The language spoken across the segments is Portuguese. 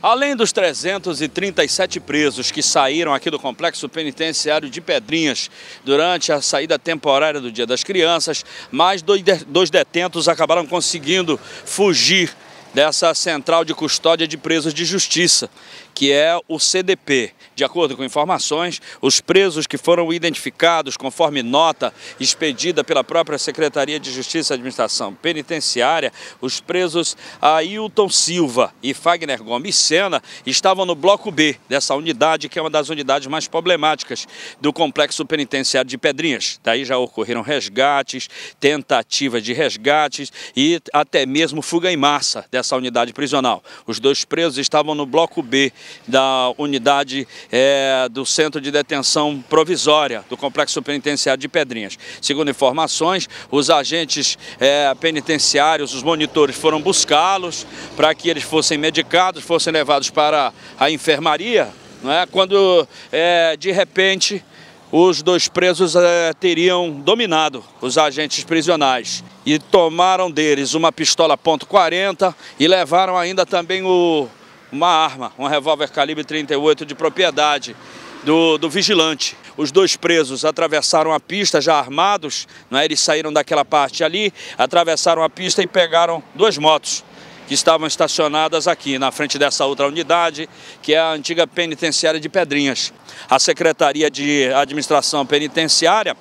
Além dos 337 presos que saíram aqui do Complexo Penitenciário de Pedrinhas durante a saída temporária do Dia das Crianças, mais dois detentos acabaram conseguindo fugir dessa Central de Custódia de Presos de Justiça, que é o CDP. De acordo com informações, os presos que foram identificados conforme nota expedida pela própria Secretaria de Justiça e Administração Penitenciária, os presos Ailton Silva e Fagner Gomes Sena estavam no bloco B dessa unidade, que é uma das unidades mais problemáticas do complexo penitenciário de Pedrinhas. Daí já ocorreram resgates, tentativas de resgates e até mesmo fuga em massa dessa unidade prisional. Os dois presos estavam no bloco B da unidade é, do centro de detenção provisória do Complexo Penitenciário de Pedrinhas. Segundo informações, os agentes é, penitenciários, os monitores foram buscá-los para que eles fossem medicados, fossem levados para a enfermaria, não é? quando é, de repente os dois presos eh, teriam dominado os agentes prisionais e tomaram deles uma pistola .40 e levaram ainda também o, uma arma, um revólver calibre 38 de propriedade do, do vigilante. Os dois presos atravessaram a pista já armados, né, eles saíram daquela parte ali, atravessaram a pista e pegaram duas motos que estavam estacionadas aqui na frente dessa outra unidade, que é a antiga penitenciária de Pedrinhas. A Secretaria de Administração Penitenciária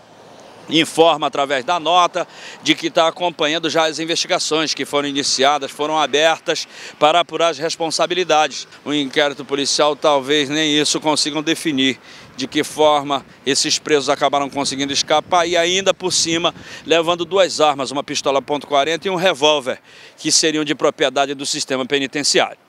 informa através da nota de que está acompanhando já as investigações que foram iniciadas, foram abertas para apurar as responsabilidades. O inquérito policial talvez nem isso consigam definir de que forma esses presos acabaram conseguindo escapar e ainda por cima levando duas armas, uma pistola .40 e um revólver, que seriam de propriedade do sistema penitenciário.